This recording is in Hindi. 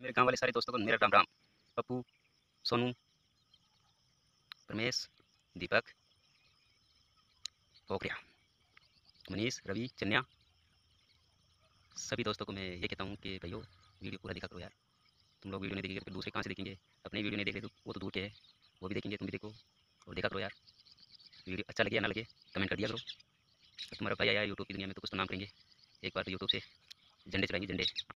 मेरे गांव वाले सारे दोस्तों को मेरा राम राम पप्पू सोनू रमेश दीपक पोखरिया मनीष रवि चन्या सभी दोस्तों को मैं ये कहता हूँ कि भैया वीडियो पूरा देखा करो यार तुम लोग वीडियो नहीं देखेंगे फिर दूसरे कहाँ से देखेंगे अपने वीडियो नहीं देख रहे तो वो तो दूर के है वो भी देखेंगे तुम भी देखो और देखा करो यार वीडियो अच्छा लगे या ना लगे कमेंट कर दिया करो तुम्हारा भाई आया यूट्यूब की दुनिया में तो कुछ तो नाम करेंगे एक बार तो यूट्यूब से झंडे चलाएंगे झंडे